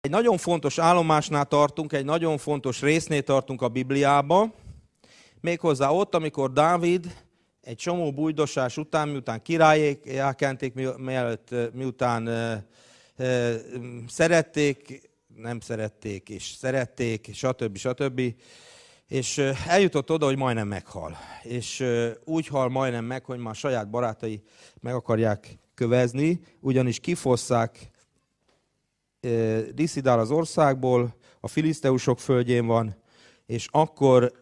Egy nagyon fontos állomásnál tartunk, egy nagyon fontos résznél tartunk a Bibliába, méghozzá ott, amikor Dávid egy csomó bújdosás után, miután királyék elkenték, mielőtt, eh, miután uh, uh, szerették, nem szerették, és szerették, stb. stb. És eljutott oda, hogy majdnem meghal. És úgy hal majdnem meg, hogy már saját barátai meg akarják kövezni, ugyanis kifosszák diszidál az országból, a filiszteusok földjén van, és akkor,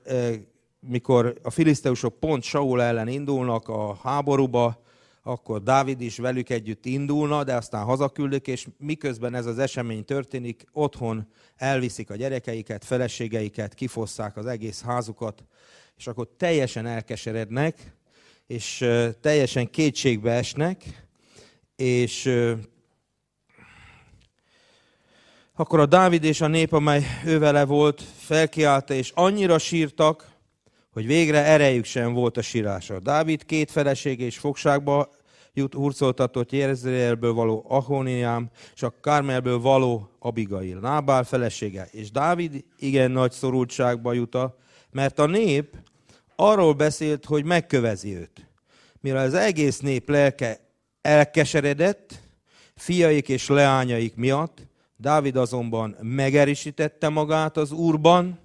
mikor a filiszteusok pont Saul ellen indulnak a háborúba, akkor Dávid is velük együtt indulna, de aztán hazaküldik, és miközben ez az esemény történik, otthon elviszik a gyerekeiket, feleségeiket, kifosszák az egész házukat, és akkor teljesen elkeserednek, és teljesen kétségbe esnek, és akkor a Dávid és a nép, amely ővele volt, felkiálta, és annyira sírtak, hogy végre erejük sem volt a sírásra. Dávid két feleség és fogságba jut hurcoltatott Jerezreelből való Ahoniám, és a Kármelből való Abigail, Nábál felesége. És Dávid igen nagy szorultságba juta, mert a nép arról beszélt, hogy megkövezi őt. Mivel az egész nép lelke elkeseredett, fiaik és leányaik miatt, Dávid azonban megerősítette magát az Úrban,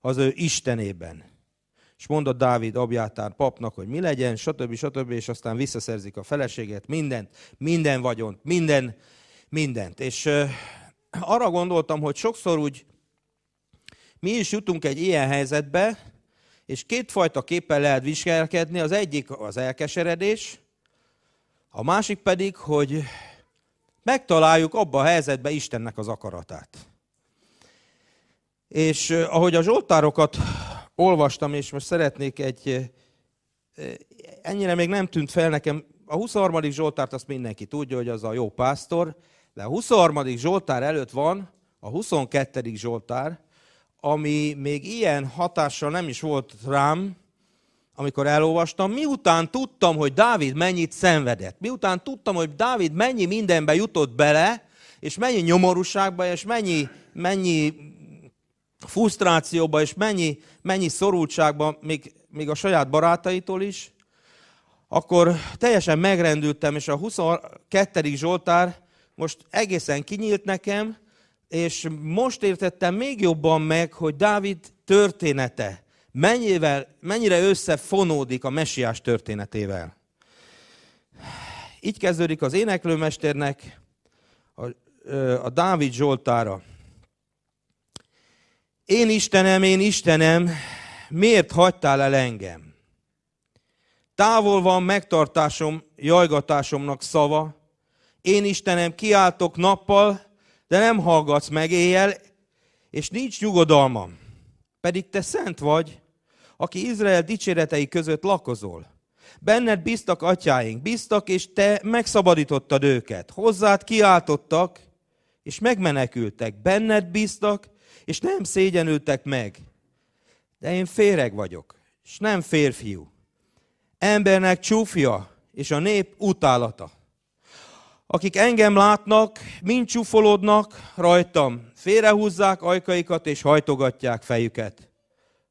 az ő Istenében. És mondott Dávid abjátár papnak, hogy mi legyen, stb. stb. És aztán visszaszerzik a feleséget, mindent, minden vagyont, minden, mindent. És ö, arra gondoltam, hogy sokszor úgy mi is jutunk egy ilyen helyzetbe, és kétfajta képpen lehet viselkedni. Az egyik az elkeseredés, a másik pedig, hogy megtaláljuk abba a helyzetbe Istennek az akaratát. És ahogy a Zsoltárokat olvastam, és most szeretnék egy, ennyire még nem tűnt fel nekem, a 23. Zsoltárt azt mindenki tudja, hogy az a jó pásztor, de a 23. Zsoltár előtt van a 22. Zsoltár, ami még ilyen hatással nem is volt rám, amikor elolvastam, miután tudtam, hogy Dávid mennyit szenvedett, miután tudtam, hogy Dávid mennyi mindenbe jutott bele, és mennyi nyomorúságba, és mennyi, mennyi frusztrációba, és mennyi, mennyi szorultságba, még, még a saját barátaitól is, akkor teljesen megrendültem, és a 22. Zsoltár most egészen kinyílt nekem, és most értettem még jobban meg, hogy Dávid története, mennyivel, mennyire összefonódik a Mesiás történetével. Így kezdődik az éneklőmesternek a, a Dávid Zsoltára. Én Istenem, én Istenem, miért hagytál el engem? Távol van megtartásom, jajgatásomnak szava. Én Istenem, kiáltok nappal, de nem hallgatsz meg éjjel, és nincs nyugodalmam pedig te szent vagy, aki Izrael dicséretei között lakozol. Benned bíztak atyáink, bíztak, és te megszabadítottad őket. Hozzád kiáltottak, és megmenekültek. Benned bíztak, és nem szégyenültek meg. De én féreg vagyok, és nem férfiú. Embernek csúfja, és a nép utálata. Akik engem látnak, mind csúfolódnak rajtam, félrehúzzák ajkaikat és hajtogatják fejüket.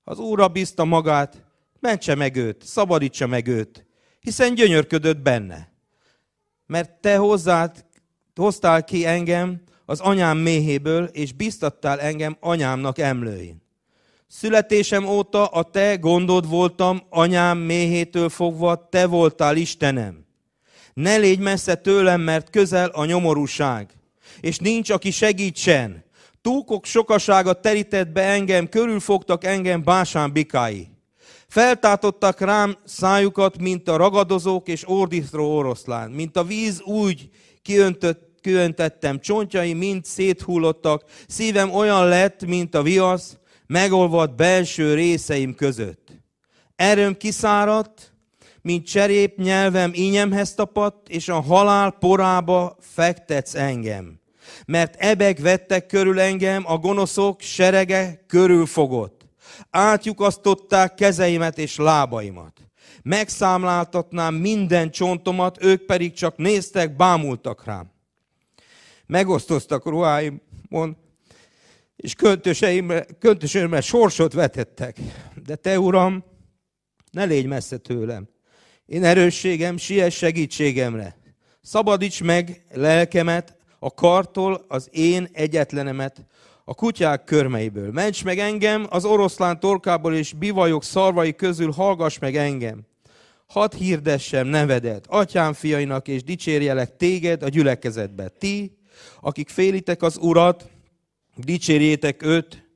Az úr bízta magát, mentse meg őt, szabadítsa meg őt, hiszen gyönyörködött benne. Mert te hozzád, hoztál ki engem az anyám méhéből, és biztattál engem anyámnak emlőin. Születésem óta a te gondod voltam, anyám méhétől fogva, te voltál Istenem. Ne légy messze tőlem, mert közel a nyomorúság, és nincs, aki segítsen. Túkok sokasága terített be engem, körülfogtak engem básán bikái. Feltátottak rám szájukat, mint a ragadozók és ordisztró oroszlán, mint a víz úgy kiöntött, kiöntettem, csontjai mind széthullottak, szívem olyan lett, mint a viasz, megolvadt belső részeim között. Erőm kiszáradt, mint cserép nyelvem ínyemhez tapadt, és a halál porába fektetsz engem mert ebek vettek körül engem, a gonoszok serege körül fogott. Átjukasztották kezeimet és lábaimat. Megszámláltatnám minden csontomat, ők pedig csak néztek, bámultak rám. Megosztoztak ruháimon, és köntöseimre, sorsot vetettek. De te, Uram, ne légy messze tőlem. Én erősségem, siess segítségemre. Szabadíts meg lelkemet a kartól az én egyetlenemet, a kutyák körmeiből. Ments meg engem az oroszlán torkából és bivajok szarvai közül, hallgass meg engem. Hadd hirdessem nevedet, atyám fiainak, és dicsérjelek téged a gyülekezetbe. Ti, akik félitek az Urat, dicsérjétek őt.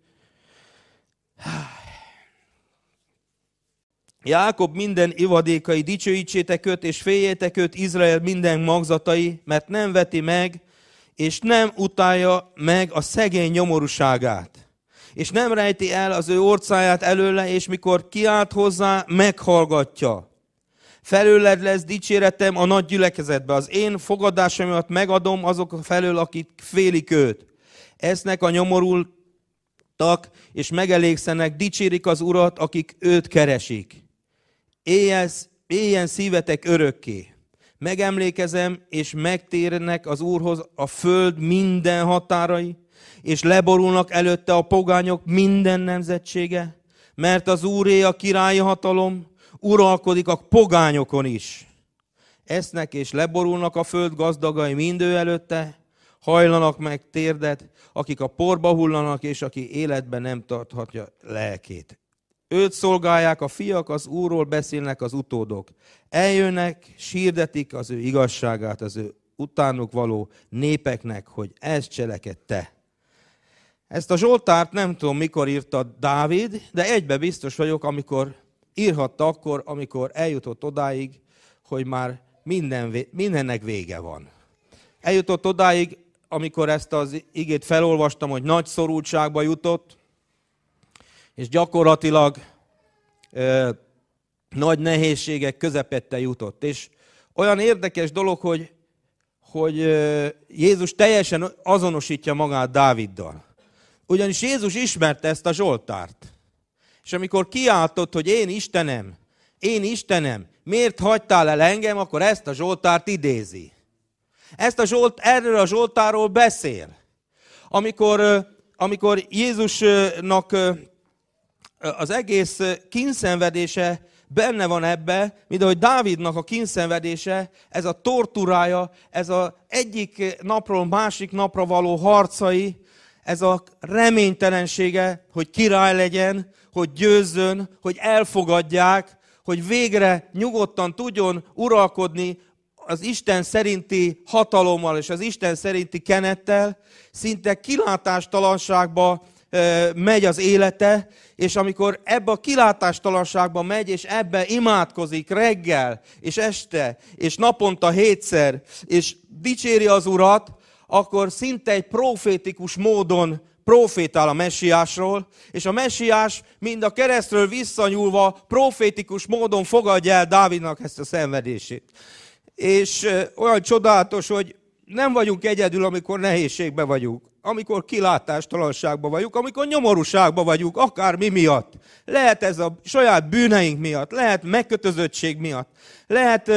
Jákob minden ivadékai, dicsőítsétek őt, és féljétek őt, Izrael minden magzatai, mert nem veti meg és nem utálja meg a szegény nyomorúságát, és nem rejti el az ő orcáját előle, és mikor kiált hozzá, meghallgatja. Felőled lesz dicséretem a nagy gyülekezetbe, az én fogadásom miatt megadom azok felől, akik félik őt. Esznek a nyomorultak, és megelégszenek, dicsérik az urat, akik őt keresik. Éjjel, éljen szívetek örökké megemlékezem, és megtérnek az Úrhoz a föld minden határai, és leborulnak előtte a pogányok minden nemzetsége, mert az Úré a királyi hatalom, uralkodik a pogányokon is. Esznek és leborulnak a föld gazdagai mindő előtte, hajlanak meg térdet, akik a porba hullanak, és aki életben nem tarthatja lelkét. Őt szolgálják a fiak, az Úrról beszélnek az utódok. Eljönnek, sírdetik az ő igazságát az ő utánuk való népeknek, hogy ez cselekedte. Ezt a Zsoltárt nem tudom, mikor írta Dávid, de egybe biztos vagyok, amikor írhatta akkor, amikor eljutott odáig, hogy már minden, mindennek vége van. Eljutott odáig, amikor ezt az igét felolvastam, hogy nagy szorultságba jutott, és gyakorlatilag ö, nagy nehézségek közepette jutott. És olyan érdekes dolog, hogy, hogy ö, Jézus teljesen azonosítja magát Dáviddal. Ugyanis Jézus ismerte ezt a Zsoltárt. És amikor kiáltott, hogy én Istenem, én Istenem, miért hagytál el engem, akkor ezt a Zsoltárt idézi. Ezt a Zsolt, erről a Zsoltáról beszél. Amikor, amikor Jézusnak az egész kínszenvedése benne van ebbe, mint ahogy Dávidnak a kínszenvedése, ez a torturája, ez a egyik napról másik napra való harcai, ez a reménytelensége, hogy király legyen, hogy győzzön, hogy elfogadják, hogy végre nyugodtan tudjon uralkodni az Isten szerinti hatalommal és az Isten szerinti kenettel, szinte kilátástalanságba megy az élete, és amikor ebbe a kilátástalanságba megy, és ebbe imádkozik reggel, és este, és naponta hétszer, és dicséri az Urat, akkor szinte egy profétikus módon profétál a messiásról, és a messiás mind a keresztről visszanyúlva profétikus módon fogadja el Dávidnak ezt a szenvedését. És olyan csodálatos, hogy nem vagyunk egyedül, amikor nehézségbe vagyunk, amikor kilátástalanságba vagyunk, amikor nyomorúságba vagyunk, akár mi miatt. Lehet ez a saját bűneink miatt, lehet megkötözöttség miatt, lehet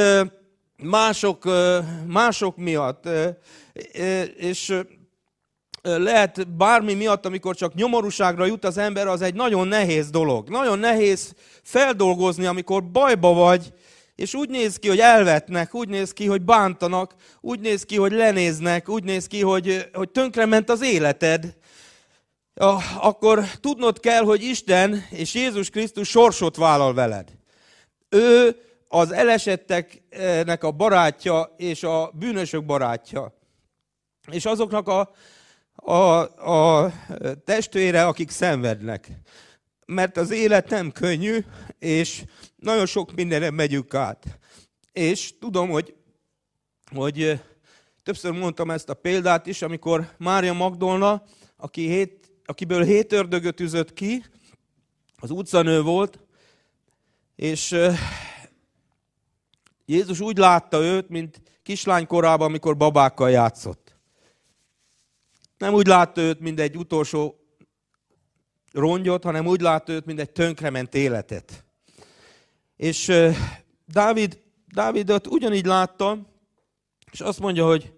mások, mások miatt, és lehet bármi miatt, amikor csak nyomorúságra jut az ember, az egy nagyon nehéz dolog. Nagyon nehéz feldolgozni, amikor bajba vagy, és úgy néz ki, hogy elvetnek, úgy néz ki, hogy bántanak, úgy néz ki, hogy lenéznek, úgy néz ki, hogy, hogy tönkrement az életed. Akkor tudnod kell, hogy Isten és Jézus Krisztus sorsot vállal veled. Ő az elesetteknek a barátja és a bűnösök barátja. És azoknak a, a, a testvére, akik szenvednek mert az élet nem könnyű, és nagyon sok mindenre megyünk át. És tudom, hogy, hogy többször mondtam ezt a példát is, amikor Mária Magdolna, aki hét, akiből hét ördögöt üzött ki, az utcanő volt, és Jézus úgy látta őt, mint kislány korában, amikor babákkal játszott. Nem úgy látta őt, mint egy utolsó rongyot, hanem úgy látta őt, mint egy tönkrement életet. És Dávid, Dávidot ugyanígy látta, és azt mondja, hogy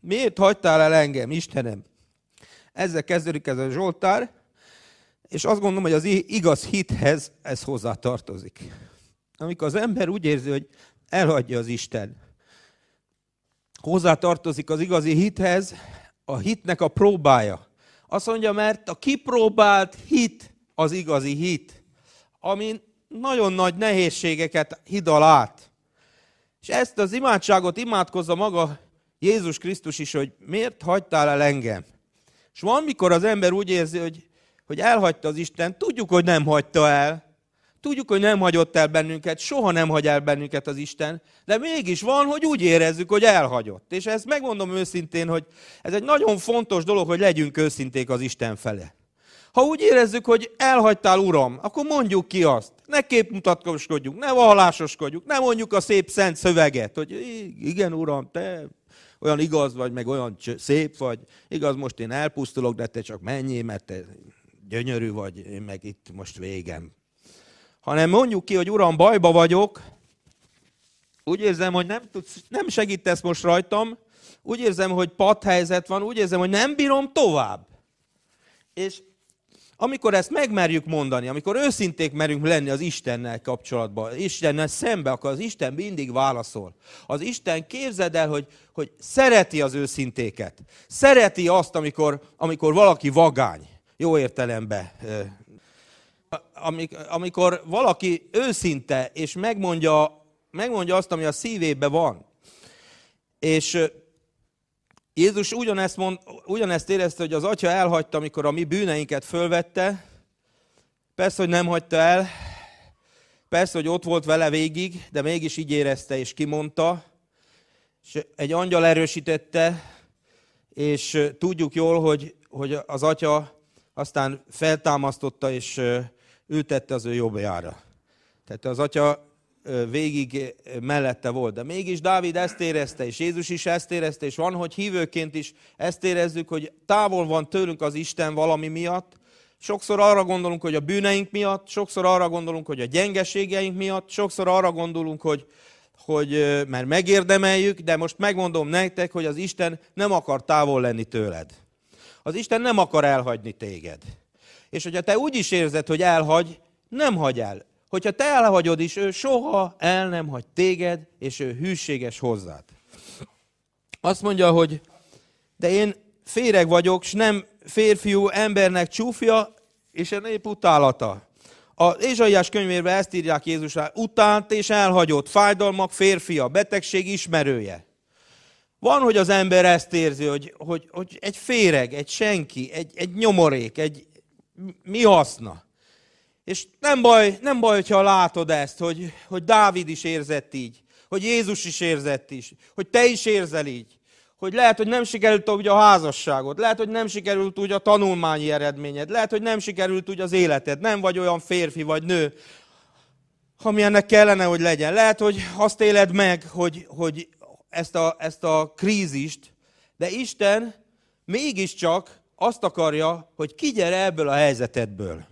miért hagytál el engem, Istenem? Ezzel kezdődik ez a Zsoltár, és azt gondolom, hogy az igaz hithez ez hozzátartozik. Amikor az ember úgy érzi, hogy elhagyja az Isten, hozzátartozik az igazi hithez a hitnek a próbája. Azt mondja, mert a kipróbált hit az igazi hit, ami nagyon nagy nehézségeket hidal át. És ezt az imádságot imádkozza maga Jézus Krisztus is, hogy miért hagytál el engem. És van, mikor az ember úgy érzi, hogy, hogy elhagyta az Isten, tudjuk, hogy nem hagyta el, Tudjuk, hogy nem hagyott el bennünket, soha nem hagy el bennünket az Isten, de mégis van, hogy úgy érezzük, hogy elhagyott. És ezt megmondom őszintén, hogy ez egy nagyon fontos dolog, hogy legyünk őszinték az Isten fele. Ha úgy érezzük, hogy elhagytál, Uram, akkor mondjuk ki azt. Ne képmutatkodjunk, ne vallásoskodjunk, ne mondjuk a szép szent szöveget, hogy igen, Uram, te olyan igaz vagy, meg olyan szép vagy. Igaz, most én elpusztulok, de te csak menjél, mert te gyönyörű vagy, én meg itt most végem hanem mondjuk ki, hogy Uram, bajba vagyok, úgy érzem, hogy nem, tudsz, nem segítesz most rajtam, úgy érzem, hogy padhelyzet van, úgy érzem, hogy nem bírom tovább. És amikor ezt megmerjük mondani, amikor őszinték merünk lenni az Istennel kapcsolatban, Istennel szembe, akkor az Isten mindig válaszol. Az Isten képzeld el, hogy, hogy szereti az őszintéket. Szereti azt, amikor, amikor valaki vagány, jó értelemben amikor valaki őszinte, és megmondja, megmondja azt, ami a szívébe van, és Jézus ugyanezt, mond, ugyanezt érezte, hogy az atya elhagyta, amikor a mi bűneinket fölvette. Persze, hogy nem hagyta el, persze, hogy ott volt vele végig, de mégis így érezte és kimondta. És egy angyal erősítette, és tudjuk jól, hogy, hogy az atya aztán feltámasztotta, és ő tette az ő jobbjára. Tehát az atya végig mellette volt. De mégis Dávid ezt érezte, és Jézus is ezt érezte, és van, hogy hívőként is ezt érezzük, hogy távol van tőlünk az Isten valami miatt. Sokszor arra gondolunk, hogy a bűneink miatt, sokszor arra gondolunk, hogy a gyengeségeink miatt, sokszor arra gondolunk, hogy, hogy mert megérdemeljük, de most megmondom nektek, hogy az Isten nem akar távol lenni tőled. Az Isten nem akar elhagyni téged. És hogyha te úgy is érzed, hogy elhagy, nem hagy el. Hogyha te elhagyod is, ő soha el nem hagy téged, és ő hűséges hozzád. Azt mondja, hogy de én féreg vagyok, és nem férfiú embernek csúfja, és a nép utálata. a Ézsaiás könyvében ezt írják Jézusra, utált és elhagyott, fájdalmak férfia, betegség ismerője. Van, hogy az ember ezt érzi, hogy, hogy, hogy egy féreg, egy senki, egy, egy nyomorék, egy, mi haszna? És nem baj, nem baj, hogyha látod ezt, hogy, hogy Dávid is érzett így, hogy Jézus is érzett is, hogy te is érzel így, hogy lehet, hogy nem sikerült úgy a házasságod, lehet, hogy nem sikerült úgy a tanulmányi eredményed, lehet, hogy nem sikerült úgy az életed, nem vagy olyan férfi vagy nő, ami ennek kellene, hogy legyen. Lehet, hogy azt éled meg, hogy, hogy ezt, a, ezt a krízist, de Isten mégiscsak azt akarja, hogy gyere ebből a helyzetedből.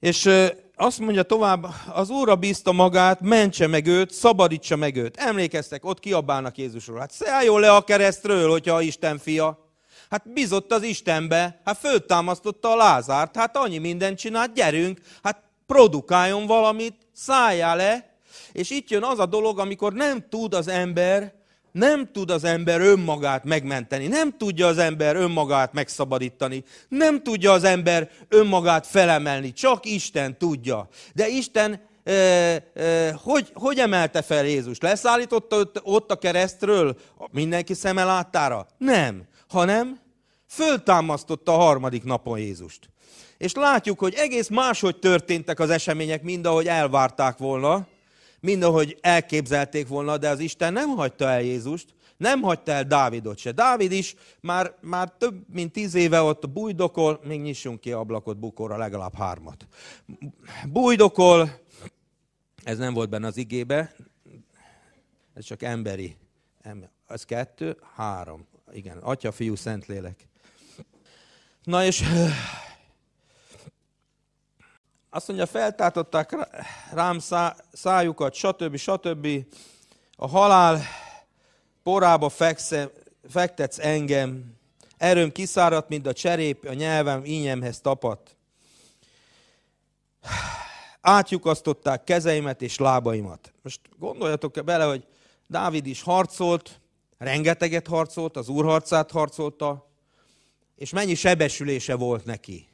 És azt mondja tovább, az Úrra bízta magát, mentse meg őt, szabadítsa meg őt. Emlékeztek, ott kiabálnak Jézusról. Hát szálljon le a keresztről, hogyha a Isten fia. Hát bizott az Istenbe, hát föltámasztotta a Lázárt, hát annyi mindent csinált, gyerünk, hát produkáljon valamit, szálljál le. És itt jön az a dolog, amikor nem tud az ember, nem tud az ember önmagát megmenteni, nem tudja az ember önmagát megszabadítani, nem tudja az ember önmagát felemelni, csak Isten tudja. De Isten e, e, hogy, hogy emelte fel Jézus? Leszállította ott, ott a keresztről mindenki szeme láttára? Nem, hanem föltámasztotta a harmadik napon Jézust. És látjuk, hogy egész máshogy történtek az események, mint ahogy elvárták volna, mindahogy elképzelték volna, de az Isten nem hagyta el Jézust, nem hagyta el Dávidot se. Dávid is már, már több mint tíz éve ott bújdokol, még nyissunk ki ablakot bukóra legalább hármat. Bújdokol, ez nem volt benne az igébe, ez csak emberi. Ez kettő, három. Igen, Atya, Fiú, Szentlélek. Na és azt mondja, feltátották rám szá, szájukat, stb. stb. A halál porába feksze, fektetsz engem. Erőm kiszáradt, mint a cserép, a nyelvem ínyemhez tapadt. Átjukasztották kezeimet és lábaimat. Most gondoljatok bele, hogy Dávid is harcolt, rengeteget harcolt, az úrharcát harcolta, és mennyi sebesülése volt neki.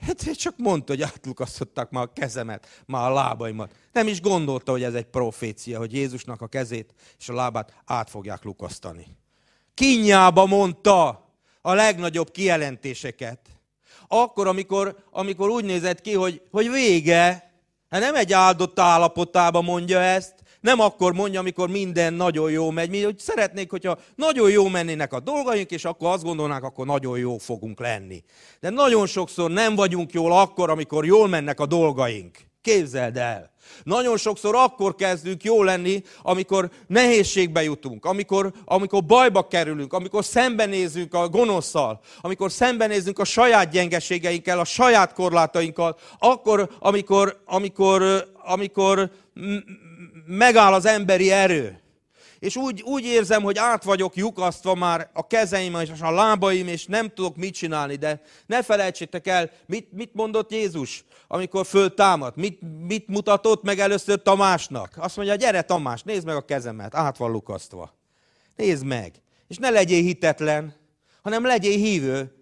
Hát én csak mondta, hogy átlukasztották már a kezemet, már a lábaimat. Nem is gondolta, hogy ez egy profécia, hogy Jézusnak a kezét és a lábát át fogják lukasztani. Kinyába mondta a legnagyobb kijelentéseket. Akkor, amikor, amikor úgy nézett ki, hogy, hogy vége, hát nem egy áldott állapotában mondja ezt, nem akkor mondja, amikor minden nagyon jó megy. Mi hogy szeretnék, hogyha nagyon jó mennének a dolgaink, és akkor azt gondolnánk, akkor nagyon jó fogunk lenni. De nagyon sokszor nem vagyunk jól akkor, amikor jól mennek a dolgaink. Képzeld el! Nagyon sokszor akkor kezdünk jó lenni, amikor nehézségbe jutunk, amikor, amikor bajba kerülünk, amikor szembenézünk a gonoszszal, amikor szembenézünk a saját gyengeségeinkkel, a saját korlátainkkal, akkor, amikor, amikor, amikor megáll az emberi erő. És úgy, úgy érzem, hogy át vagyok lyukasztva már a kezeim és a lábaim, és nem tudok mit csinálni, de ne felejtsétek el, mit, mit mondott Jézus, amikor föltámadt, mit, mit mutatott meg először Tamásnak. Azt mondja, gyere Tamás, nézd meg a kezemet, át van lyukasztva. Nézd meg, és ne legyél hitetlen, hanem legyél hívő.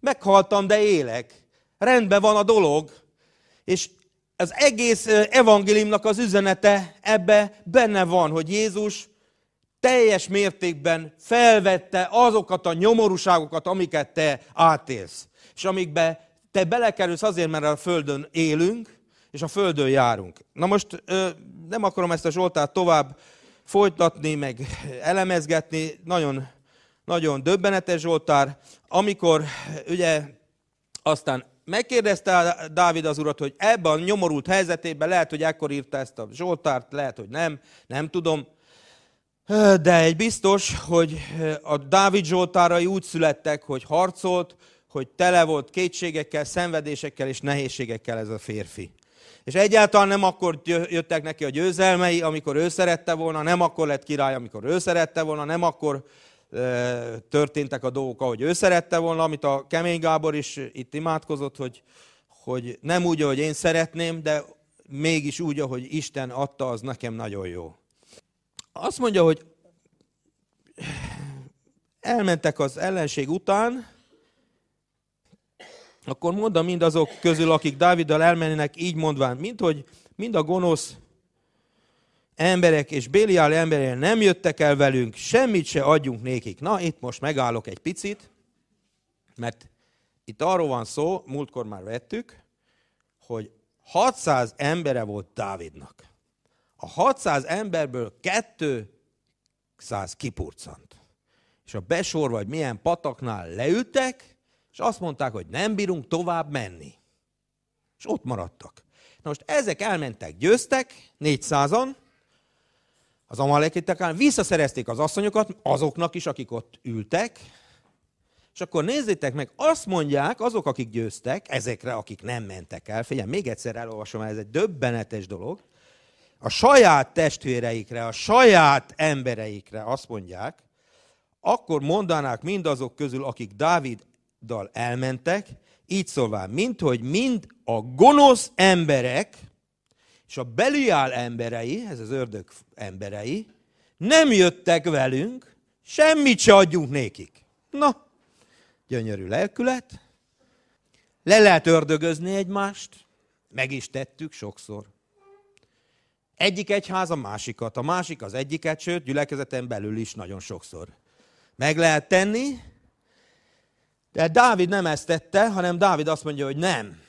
Meghaltam, de élek. Rendben van a dolog, és az egész evangéliumnak az üzenete ebbe benne van, hogy Jézus teljes mértékben felvette azokat a nyomorúságokat, amiket te átélsz. És amikbe te belekerülsz azért, mert a Földön élünk, és a Földön járunk. Na most nem akarom ezt a Zsoltát tovább folytatni, meg elemezgetni, nagyon, nagyon döbbenetes Zsoltár, amikor ugye aztán megkérdezte Dávid az urat, hogy ebben a nyomorult helyzetében lehet, hogy ekkor írta ezt a Zsoltárt, lehet, hogy nem, nem tudom. De egy biztos, hogy a Dávid Zsoltárai úgy születtek, hogy harcolt, hogy tele volt kétségekkel, szenvedésekkel és nehézségekkel ez a férfi. És egyáltalán nem akkor jöttek neki a győzelmei, amikor ő szerette volna, nem akkor lett király, amikor ő szerette volna, nem akkor történtek a dolgok, ahogy ő szerette volna, amit a Kemény Gábor is itt imádkozott, hogy, hogy nem úgy, ahogy én szeretném, de mégis úgy, ahogy Isten adta, az nekem nagyon jó. Azt mondja, hogy elmentek az ellenség után, akkor mondom mindazok közül, akik Dáviddal elmennének, így mondván, mint hogy mind a gonosz emberek és Béliál emberek nem jöttek el velünk, semmit se adjunk nékik. Na, itt most megállok egy picit, mert itt arról van szó, múltkor már vettük, hogy 600 embere volt Dávidnak. A 600 emberből 200 kipurcant. És a besor vagy milyen pataknál leültek, és azt mondták, hogy nem bírunk tovább menni. És ott maradtak. Na most ezek elmentek, győztek, 400-an, az amalekitek visszaszerezték az asszonyokat azoknak is, akik ott ültek, és akkor nézzétek meg, azt mondják azok, akik győztek, ezekre, akik nem mentek el. Figyelj, még egyszer elolvasom, ez egy döbbenetes dolog. A saját testvéreikre, a saját embereikre azt mondják, akkor mondanák mindazok közül, akik Dáviddal elmentek, így szóval, mint hogy mind a gonosz emberek, és a Beliál emberei, ez az ördög emberei, nem jöttek velünk, semmit se adjunk nékik. Na, gyönyörű lelkület. Le lehet ördögözni egymást, meg is tettük sokszor. Egyik egyház a másikat, a másik az egyiket, sőt, gyülekezeten belül is nagyon sokszor. Meg lehet tenni, de Dávid nem ezt tette, hanem Dávid azt mondja, hogy nem.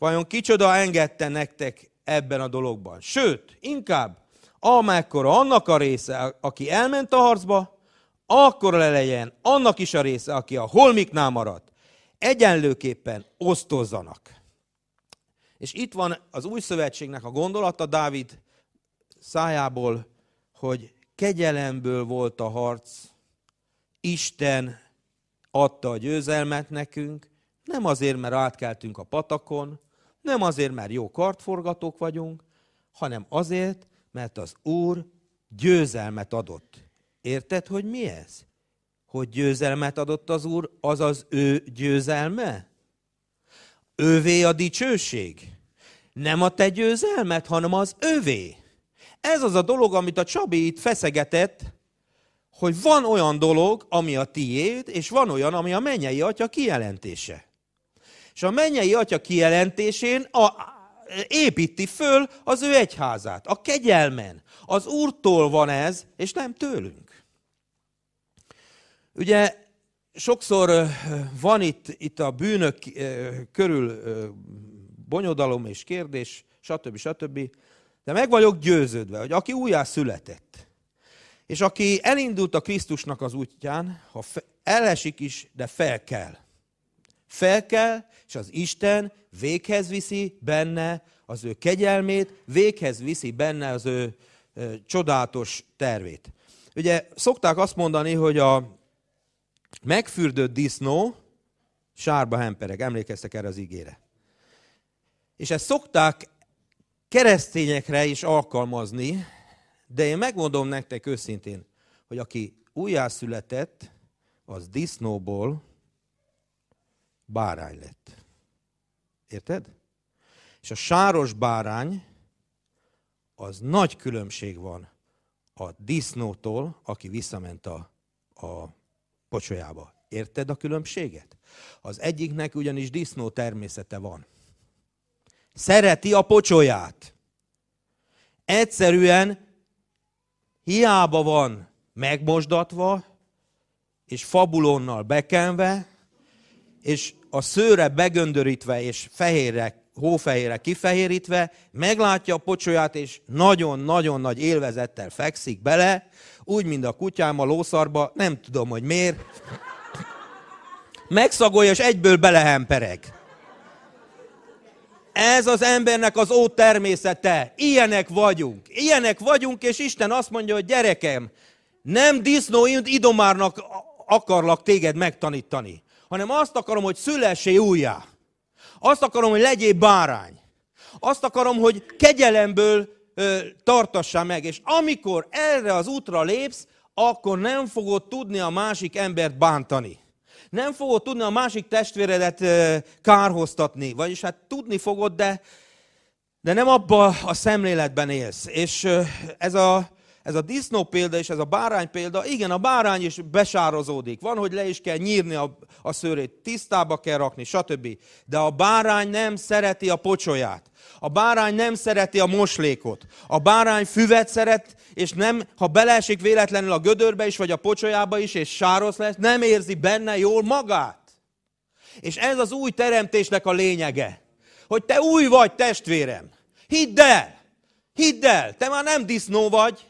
Vajon kicsoda engedte nektek ebben a dologban? Sőt, inkább, amekkora annak a része, aki elment a harcba, akkor le legyen annak is a része, aki a holmiknál maradt. Egyenlőképpen osztozzanak. És itt van az új szövetségnek a gondolata Dávid szájából, hogy kegyelemből volt a harc, Isten adta a győzelmet nekünk, nem azért, mert átkeltünk a patakon, nem azért, mert jó kartforgatók vagyunk, hanem azért, mert az Úr győzelmet adott. Érted, hogy mi ez? Hogy győzelmet adott az Úr, az az ő győzelme? Ővé a dicsőség. Nem a te győzelmet, hanem az ővé. Ez az a dolog, amit a Csabi itt feszegetett, hogy van olyan dolog, ami a tiéd, és van olyan, ami a mennyei atya kijelentése és a mennyei atya kijelentésén a, építi föl az ő egyházát. A kegyelmen. Az Úrtól van ez, és nem tőlünk. Ugye sokszor van itt, itt a bűnök körül bonyodalom és kérdés, stb. stb. De meg vagyok győződve, hogy aki újjá született, és aki elindult a Krisztusnak az útján, ha elesik is, de fel kell fel kell, és az Isten véghez viszi benne az ő kegyelmét, véghez viszi benne az ő ö, csodálatos tervét. Ugye szokták azt mondani, hogy a megfürdött disznó sárba hempereg. Emlékeztek erre az ígére. És ezt szokták keresztényekre is alkalmazni, de én megmondom nektek őszintén, hogy aki újjászületett, az disznóból bárány lett. Érted? És a sáros bárány, az nagy különbség van a disznótól, aki visszament a, a pocsolyába. Érted a különbséget? Az egyiknek ugyanis disznó természete van. Szereti a pocsolyát. Egyszerűen hiába van megmosdatva, és fabulonnal bekenve, és a szőre begöndörítve és fehérre, hófehérre kifehérítve, meglátja a pocsolyát, és nagyon-nagyon nagy élvezettel fekszik bele, úgy, mint a kutyám a lószarba, nem tudom, hogy miért. Megszagolja, és egyből belehempereg. Ez az embernek az ó természete. Ilyenek vagyunk. Ilyenek vagyunk, és Isten azt mondja, hogy gyerekem, nem disznó idomárnak akarlak téged megtanítani hanem azt akarom, hogy szülessé újjá. Azt akarom, hogy legyél bárány. Azt akarom, hogy kegyelemből ö, meg. És amikor erre az útra lépsz, akkor nem fogod tudni a másik embert bántani. Nem fogod tudni a másik testvéredet ö, kárhoztatni. Vagyis hát tudni fogod, de, de nem abba a szemléletben élsz. És ö, ez a ez a disznó példa és ez a bárány példa, igen, a bárány is besározódik. Van, hogy le is kell nyírni a, a szőrét, tisztába kell rakni, stb. De a bárány nem szereti a pocsolyát. A bárány nem szereti a moslékot. A bárány füvet szeret, és nem, ha beleesik véletlenül a gödörbe is, vagy a pocsolyába is, és sáros lesz, nem érzi benne jól magát. És ez az új teremtésnek a lényege. Hogy te új vagy, testvérem. Hidd el! Hidd el! Te már nem disznó vagy,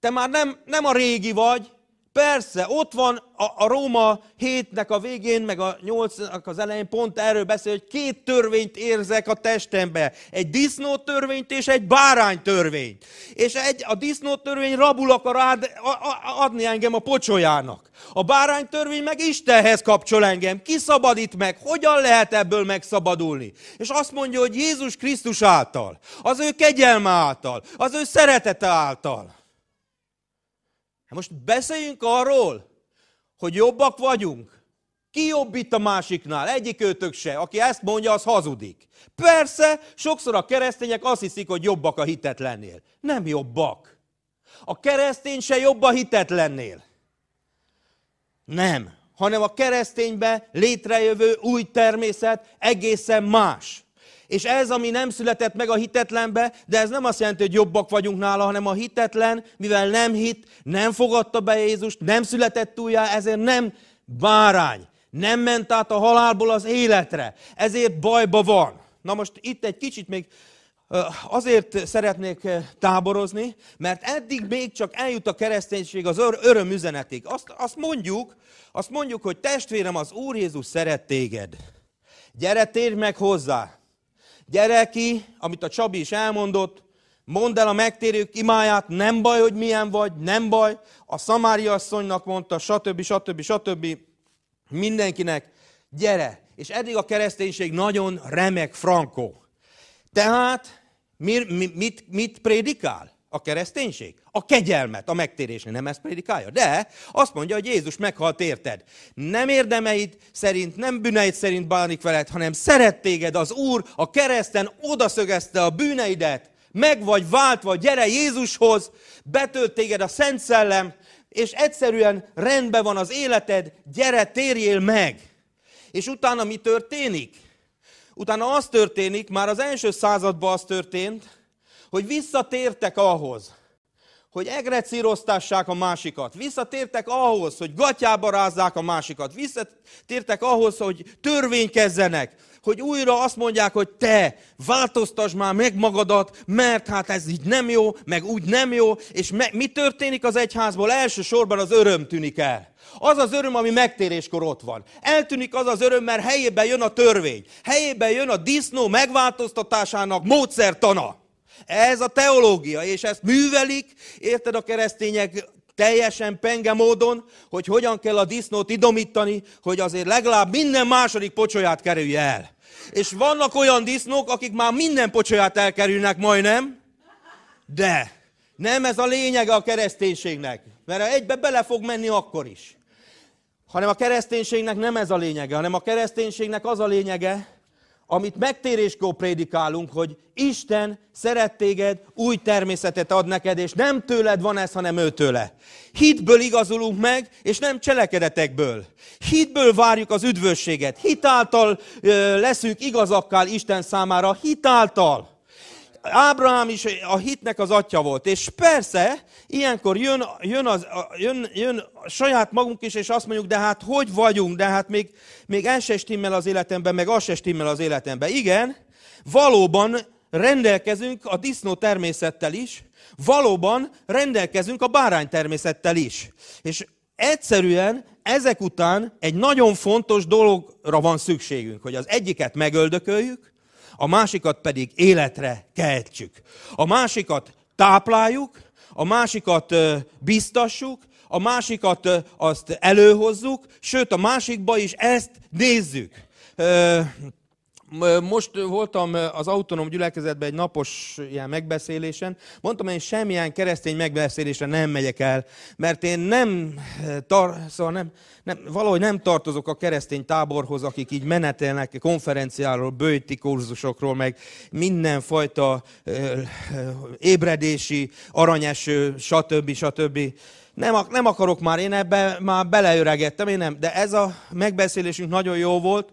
te már nem, nem a régi vagy, Persze, ott van a, a Róma 7-nek a végén, meg a 8-nak az elején pont erről beszél, hogy két törvényt érzek a testembe. Egy disznó törvényt és egy bárány törvényt. És egy, a disznó törvény rabul akar ad, adni engem a pocsolyának. A bárány törvény meg Istenhez kapcsol engem. Ki szabadít meg? Hogyan lehet ebből megszabadulni? És azt mondja, hogy Jézus Krisztus által, az ő kegyelme által, az ő szeretete által. Hát most beszéljünk arról, hogy jobbak vagyunk. Ki jobb itt a másiknál? Egyik őtök se. Aki ezt mondja, az hazudik. Persze, sokszor a keresztények azt hiszik, hogy jobbak a hitetlennél. Nem jobbak. A keresztény se jobb a hitetlennél. Nem. Hanem a kereszténybe létrejövő új természet egészen más. És ez, ami nem született meg a hitetlenbe, de ez nem azt jelenti, hogy jobbak vagyunk nála, hanem a hitetlen, mivel nem hit, nem fogadta be Jézust, nem született újjá, ezért nem bárány. Nem ment át a halálból az életre. Ezért bajba van. Na most itt egy kicsit még Azért szeretnék táborozni, mert eddig még csak eljut a kereszténység az öröm üzenetig. Azt, azt mondjuk, azt mondjuk, hogy testvérem, az Úr Jézus szeret téged. Gyere, térj meg hozzá. Gyere ki, amit a Csabi is elmondott, mondd el a megtérők imáját, nem baj, hogy milyen vagy, nem baj. A Szamária asszonynak mondta, stb. stb. stb. Mindenkinek, gyere. És eddig a kereszténység nagyon remek frankó. Tehát mi, mi, mit, mit prédikál? a kereszténység? A kegyelmet, a megtérésnél nem ezt prédikálja? De azt mondja, hogy Jézus meghalt érted. Nem érdemeid szerint, nem bűneid szerint bánik veled, hanem szeret téged az Úr, a kereszten odaszögezte a bűneidet, meg vagy váltva, gyere Jézushoz, betölt téged a Szent Szellem, és egyszerűen rendben van az életed, gyere, térjél meg. És utána mi történik? Utána az történik, már az első században az történt, hogy visszatértek ahhoz, hogy egrecíroztassák a másikat, visszatértek ahhoz, hogy gatyába rázzák a másikat, visszatértek ahhoz, hogy törvénykezzenek, hogy újra azt mondják, hogy te változtass már meg magadat, mert hát ez így nem jó, meg úgy nem jó, és me- mi történik az egyházból? Elsősorban az öröm tűnik el. Az az öröm, ami megtéréskor ott van. Eltűnik az az öröm, mert helyébe jön a törvény. Helyébe jön a disznó megváltoztatásának módszertana. Ez a teológia, és ezt művelik, érted a keresztények teljesen penge módon, hogy hogyan kell a disznót idomítani, hogy azért legalább minden második pocsolyát kerülj el. És vannak olyan disznók, akik már minden pocsolyát elkerülnek majdnem, de nem ez a lényege a kereszténységnek, mert egybe bele fog menni akkor is. Hanem a kereszténységnek nem ez a lényege, hanem a kereszténységnek az a lényege, amit megtéréskor prédikálunk, hogy Isten szeret téged, új természetet ad neked, és nem tőled van ez, hanem őtőle. Hitből igazulunk meg, és nem cselekedetekből. Hitből várjuk az üdvösséget. Hitáltal ö, leszünk igazakkal Isten számára. Hitáltal. Ábrahám is a hitnek az atya volt. És persze, ilyenkor jön, jön, az, jön, jön saját magunk is, és azt mondjuk, de hát hogy vagyunk, de hát még, még el se stimmel az életemben, meg az se stimmel az életemben. Igen, valóban rendelkezünk a disznó természettel is, valóban rendelkezünk a bárány természettel is. És egyszerűen ezek után egy nagyon fontos dologra van szükségünk, hogy az egyiket megöldököljük, a másikat pedig életre keltsük. A másikat tápláljuk, a másikat biztassuk, a másikat azt előhozzuk, sőt a másikba is ezt nézzük. Most voltam az autonóm gyülekezetben egy napos ilyen megbeszélésen. Mondtam, én semmilyen keresztény megbeszélésre nem megyek el, mert én nem, tar, szóval nem, nem, valahogy nem tartozok a keresztény táborhoz, akik így menetelnek konferenciáról, bőti kurzusokról, meg mindenfajta ébredési, aranyeső, stb. stb nem, nem akarok már, én ebbe már beleöregettem, én nem. De ez a megbeszélésünk nagyon jó volt,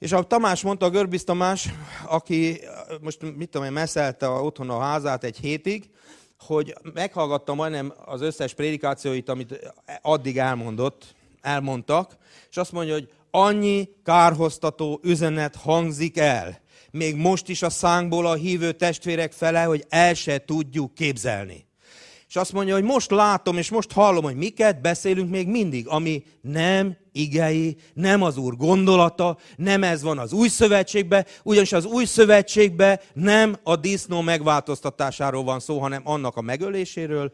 és a Tamás mondta, a Görbis Tamás, aki most mit tudom én, messzelte otthon a házát egy hétig, hogy meghallgatta majdnem az összes prédikációit, amit addig elmondott, elmondtak, és azt mondja, hogy annyi kárhoztató üzenet hangzik el, még most is a szánkból a hívő testvérek fele, hogy el se tudjuk képzelni. És azt mondja, hogy most látom és most hallom, hogy miket beszélünk még mindig, ami nem igei, nem az Úr gondolata, nem ez van az új szövetségbe, ugyanis az új szövetségbe nem a disznó megváltoztatásáról van szó, hanem annak a megöléséről,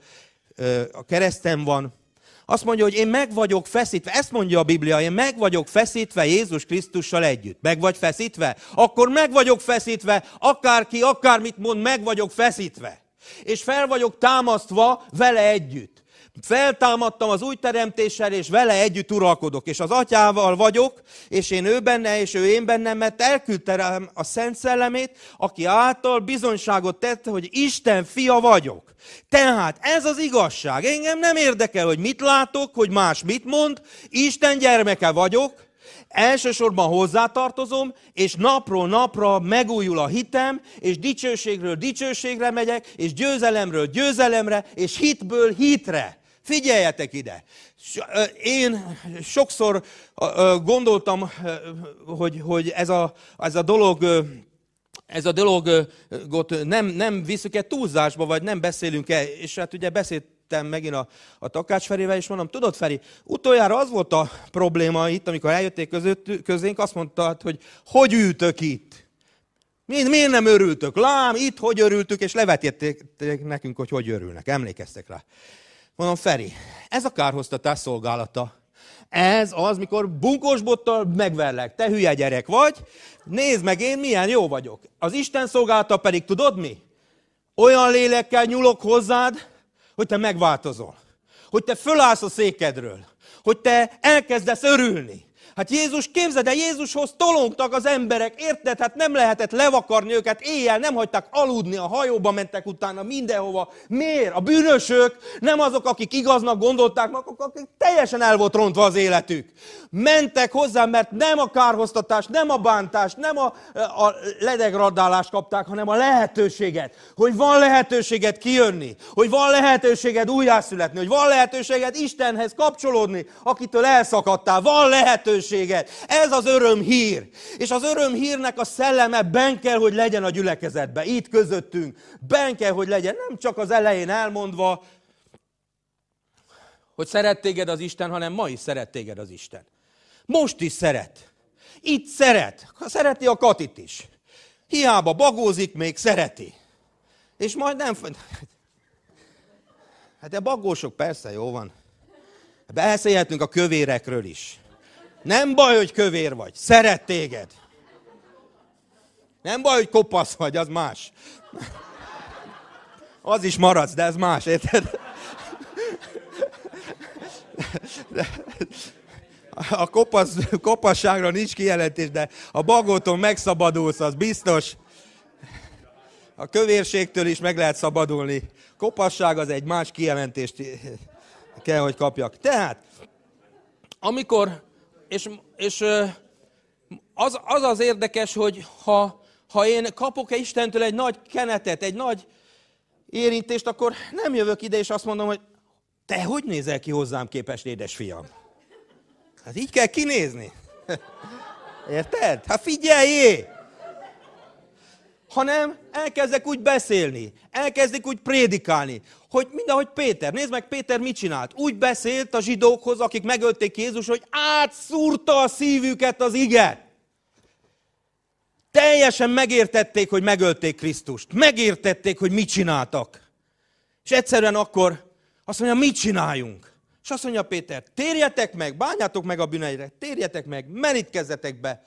a keresztem van. Azt mondja, hogy én meg vagyok feszítve, ezt mondja a Biblia, én meg vagyok feszítve Jézus Krisztussal együtt. Meg vagy feszítve? Akkor meg vagyok feszítve, akárki, akármit mond, meg vagyok feszítve és fel vagyok támasztva vele együtt. Feltámadtam az új teremtéssel, és vele együtt uralkodok, és az atyával vagyok, és én ő benne, és ő én bennem, mert elküldtem a Szent Szellemét, aki által bizonyságot tette, hogy Isten fia vagyok. Tehát ez az igazság. Engem nem érdekel, hogy mit látok, hogy más mit mond, Isten gyermeke vagyok, Elsősorban hozzátartozom, és napról napra megújul a hitem, és dicsőségről dicsőségre megyek, és győzelemről győzelemre, és hitből hitre. Figyeljetek ide! Én sokszor gondoltam, hogy, hogy ez, a, ez a dolog ez a dologot nem, nem viszük-e túlzásba, vagy nem beszélünk-e, és hát ugye beszélt ültem megint a, a Takács Ferivel, és mondom, tudod Feri, utoljára az volt a probléma itt, amikor eljötték között, közénk, azt mondta, hogy hogy ültök itt? Miért, miért nem örültök? Lám, itt hogy örültük, és levetették nekünk, hogy hogy örülnek. Emlékeztek rá. Mondom, Feri, ez a kárhoztatás szolgálata. Ez az, mikor bunkós bottal megverlek. Te hülye gyerek vagy, nézd meg én, milyen jó vagyok. Az Isten szolgálata pedig tudod mi? Olyan lélekkel nyúlok hozzád, hogy te megváltozol, hogy te fölállsz a székedről, hogy te elkezdesz örülni, Hát Jézus, képzeld el, Jézushoz tolongtak az emberek, érted? Hát nem lehetett levakarni őket, éjjel nem hagyták aludni, a hajóba mentek utána mindenhova. Miért? A bűnösök nem azok, akik igaznak gondolták maguk, akik teljesen el volt rontva az életük. Mentek hozzá, mert nem a kárhoztatás, nem a bántás, nem a, a ledegradálást kapták, hanem a lehetőséget. Hogy van lehetőséget kijönni, hogy van lehetőséged újjászületni, hogy van lehetőséged Istenhez kapcsolódni, akitől elszakadtál, van lehetőség dicsőséget. Ez az öröm hír. És az öröm hírnek a szelleme ben kell, hogy legyen a gyülekezetben. Itt közöttünk. Ben kell, hogy legyen. Nem csak az elején elmondva, hogy szeret téged az Isten, hanem ma is szeret téged az Isten. Most is szeret. Itt szeret. Szereti a Katit is. Hiába bagózik, még szereti. És majd nem... Hát de bagósok, persze, jó van. Beszélhetünk a kövérekről is. Nem baj, hogy kövér vagy, szeret téged. Nem baj, hogy kopasz vagy, az más. Az is maradsz, de ez más, érted? A kopasz, kopasságra nincs kijelentés, de a bagótól megszabadulsz, az biztos. A kövérségtől is meg lehet szabadulni. Kopasság az egy más kijelentést kell, hogy kapjak. Tehát, amikor és, és az, az az érdekes, hogy ha, ha én kapok-e Istentől egy nagy kenetet, egy nagy érintést, akkor nem jövök ide, és azt mondom, hogy te hogy nézel ki hozzám képes, édesfiam? Hát így kell kinézni. Érted? Hát figyeljé! hanem elkezdek úgy beszélni, elkezdik úgy prédikálni, hogy mindenhogy Péter, nézd meg, Péter mit csinált? Úgy beszélt a zsidókhoz, akik megölték Jézus, hogy átszúrta a szívüket az ige. Teljesen megértették, hogy megölték Krisztust. Megértették, hogy mit csináltak. És egyszerűen akkor azt mondja, mit csináljunk? És azt mondja Péter, térjetek meg, bányátok meg a bűneire, térjetek meg, merítkezzetek be,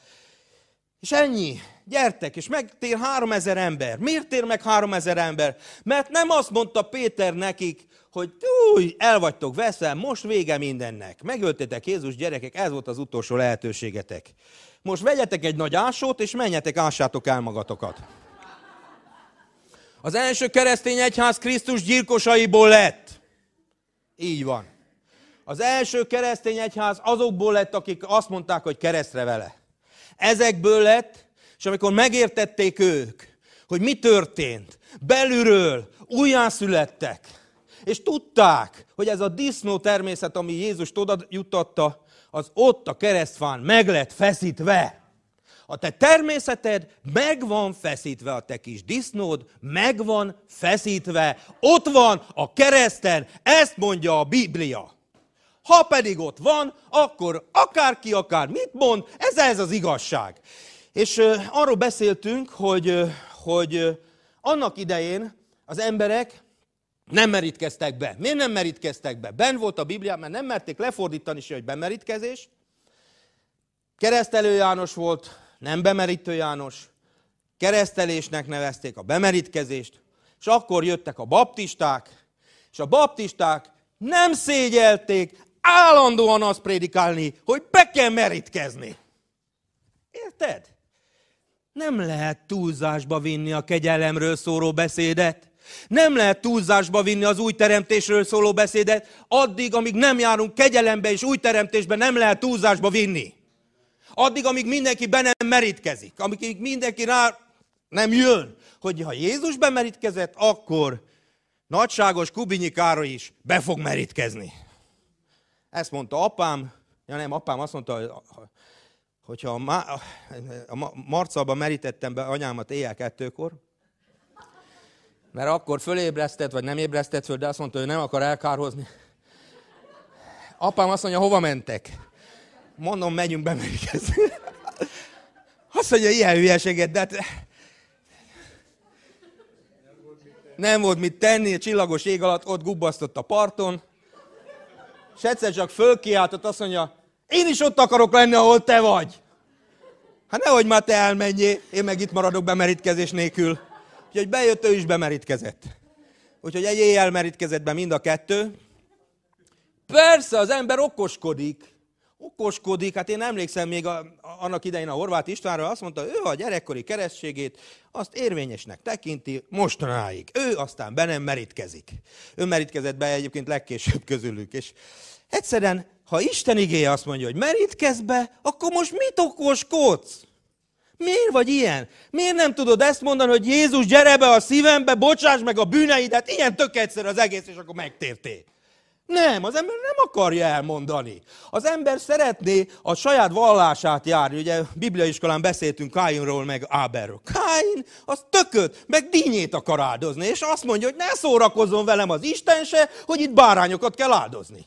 és ennyi. Gyertek, és megtér három ezer ember. Miért tér meg három ezer ember? Mert nem azt mondta Péter nekik, hogy új, el vagytok veszel, most vége mindennek. Megöltétek Jézus gyerekek, ez volt az utolsó lehetőségetek. Most vegyetek egy nagy ásót, és menjetek, ássátok el magatokat. Az első keresztény egyház Krisztus gyilkosaiból lett. Így van. Az első keresztény egyház azokból lett, akik azt mondták, hogy keresztre vele. Ezekből lett, és amikor megértették ők, hogy mi történt, belülről újjászülettek, és tudták, hogy ez a disznó természet, ami Jézust oda jutatta, az ott a keresztfán meg lett feszítve. A te természeted meg van feszítve, a te kis disznód meg van feszítve. Ott van a kereszten, ezt mondja a Biblia. Ha pedig ott van, akkor akárki akár mit mond, ez ez az igazság. És arról beszéltünk, hogy, hogy annak idején az emberek nem merítkeztek be. Miért nem merítkeztek be? Ben volt a Biblia, mert nem merték lefordítani se, hogy bemerítkezés. Keresztelő János volt, nem bemerítő János. Keresztelésnek nevezték a bemerítkezést. És akkor jöttek a baptisták, és a baptisták nem szégyelték állandóan azt prédikálni, hogy be kell merítkezni. Érted? Nem lehet túlzásba vinni a kegyelemről szóló beszédet. Nem lehet túlzásba vinni az új teremtésről szóló beszédet. Addig, amíg nem járunk kegyelembe és új teremtésbe, nem lehet túlzásba vinni. Addig, amíg mindenki be nem merítkezik. Amíg mindenki rá nem jön. Hogy ha Jézus bemerítkezett, akkor nagyságos Kubinyi Károly is be fog merítkezni. Ezt mondta apám, ja nem, apám azt mondta, hogy ha a marcalba merítettem be anyámat éjjel kettőkor, mert akkor fölébresztett, vagy nem ébresztett föl, de azt mondta, hogy nem akar elkárhozni. Apám azt mondja, hova mentek? Mondom, megyünk be Azt mondja, ilyen hülyeséget, de hát Nem volt mit tenni, a csillagos ég alatt ott gubbasztott a parton. És egyszer csak fölkiáltott, azt mondja, én is ott akarok lenni, ahol te vagy. Hát nehogy már te elmenjél, én meg itt maradok bemerítkezés nélkül. Úgyhogy bejött, ő is bemerítkezett. Úgyhogy egy éjjel merítkezett be mind a kettő. Persze, az ember okoskodik okoskodik, hát én emlékszem még a, a, annak idején a Horvát Istvánra, azt mondta, ő a gyerekkori keresztségét, azt érvényesnek tekinti mostanáig. Ő aztán be nem merítkezik. Ő merítkezett be egyébként legkésőbb közülük, és egyszerűen, ha Isten igéje azt mondja, hogy merítkezz be, akkor most mit okoskodsz? Miért vagy ilyen? Miért nem tudod ezt mondani, hogy Jézus, gyere be a szívembe, bocsáss meg a bűneidet, ilyen tök az egész, és akkor megtértél. Nem, az ember nem akarja elmondani. Az ember szeretné a saját vallását járni. Ugye bibliaiskolán beszéltünk Káinról, meg Áberről. Káin az tököt, meg dínyét akar áldozni, és azt mondja, hogy ne szórakozzon velem az Isten se, hogy itt bárányokat kell áldozni.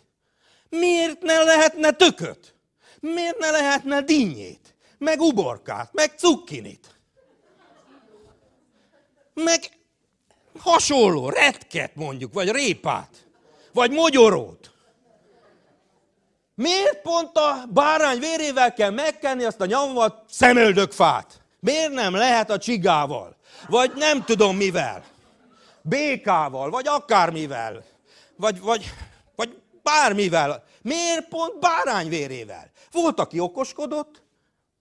Miért ne lehetne tököt? Miért ne lehetne dinnyét? Meg uborkát, meg cukkinit? Meg hasonló, retket mondjuk, vagy répát. Vagy mogyorót. Miért pont a bárány vérével kell megkenni azt a nyomvat szemöldök fát? Miért nem lehet a csigával? Vagy nem tudom mivel? Békával, vagy akármivel? Vagy, vagy, vagy bármivel? Miért pont bárány vérével? Volt, aki okoskodott,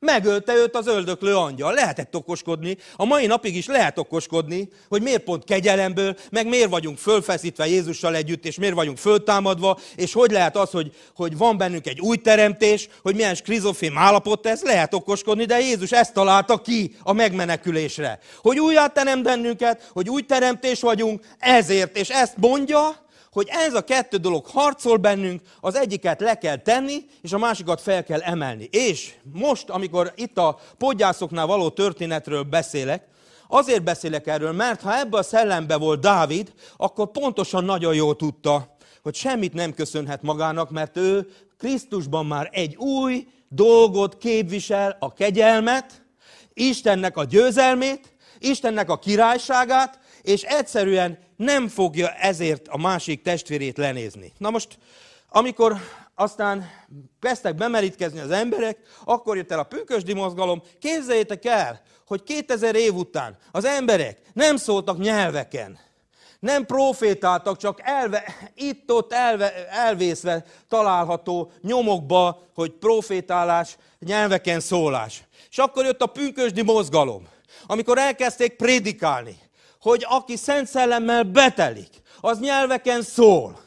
Megölte őt az öldöklő angyal. Lehetett okoskodni, a mai napig is lehet okoskodni, hogy miért pont kegyelemből, meg miért vagyunk fölfeszítve Jézussal együtt, és miért vagyunk föltámadva, és hogy lehet az, hogy, hogy van bennünk egy új teremtés, hogy milyen skrizofém állapot ez, lehet okoskodni, de Jézus ezt találta ki a megmenekülésre. Hogy újjá terem bennünket, hogy új teremtés vagyunk, ezért, és ezt mondja, hogy ez a kettő dolog harcol bennünk, az egyiket le kell tenni, és a másikat fel kell emelni. És most, amikor itt a podgyászoknál való történetről beszélek, azért beszélek erről, mert ha ebbe a szellembe volt Dávid, akkor pontosan nagyon jól tudta, hogy semmit nem köszönhet magának, mert ő Krisztusban már egy új dolgot képvisel, a kegyelmet, Istennek a győzelmét, Istennek a királyságát, és egyszerűen nem fogja ezért a másik testvérét lenézni. Na most, amikor aztán kezdtek bemerítkezni az emberek, akkor jött el a pünkösdi mozgalom. Képzeljétek el, hogy 2000 év után az emberek nem szóltak nyelveken, nem profétáltak, csak elve, itt-ott elve, elvészve található nyomokba, hogy profétálás, nyelveken szólás. És akkor jött a pünkösdi mozgalom, amikor elkezdték prédikálni hogy aki szent szellemmel betelik, az nyelveken szól.